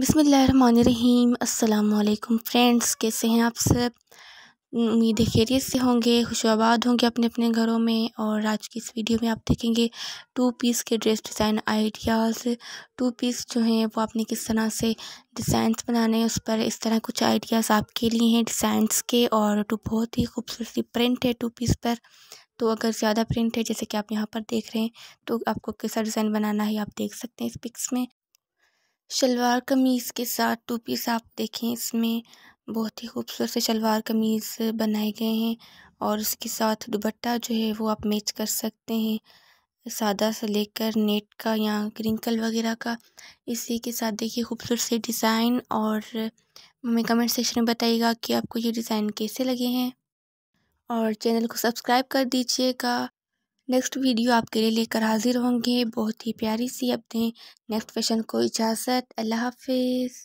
बिसमीम अल्लाम फ्रेंड्स कैसे हैं आप सब उम्मीद खैरियत से होंगे खुशाबाद होंगे अपने अपने घरों में और आज की इस वीडियो में आप देखेंगे टू पीस के dress design ideas two piece जो हैं वो आपने किस तरह से डिज़ाइंस बनाने हैं उस पर इस तरह कुछ आइडियाज़ आपके लिए हैं डिज़ाइंस के और टू बहुत ही खूबसूरत प्रिंट है टू पीस पर तो अगर ज़्यादा प्रिंट है जैसे कि आप यहाँ पर देख रहे हैं तो आपको कैसा डिज़ाइन बनाना है आप देख सकते हैं इस पिक्स में शलवार कमीज़ के साथ टू पीस आप देखें इसमें बहुत ही खूबसूरत से शलवार कमीज़ बनाए गए हैं और उसके साथ दुपट्टा जो है वो आप मैच कर सकते हैं सादा से लेकर नेट का या क्रिंकल वगैरह का इसी के साथ देखिए खूबसूरत से डिज़ाइन और हमें कमेंट सेक्शन में बताइएगा कि आपको ये डिज़ाइन कैसे लगे हैं और चैनल को सब्सक्राइब कर दीजिएगा नेक्स्ट वीडियो आपके लिए लेकर हाजिर होंगे बहुत ही प्यारी सी अपने नेक्स्ट फैशन को इजाज़त अल्लाह हाफिज़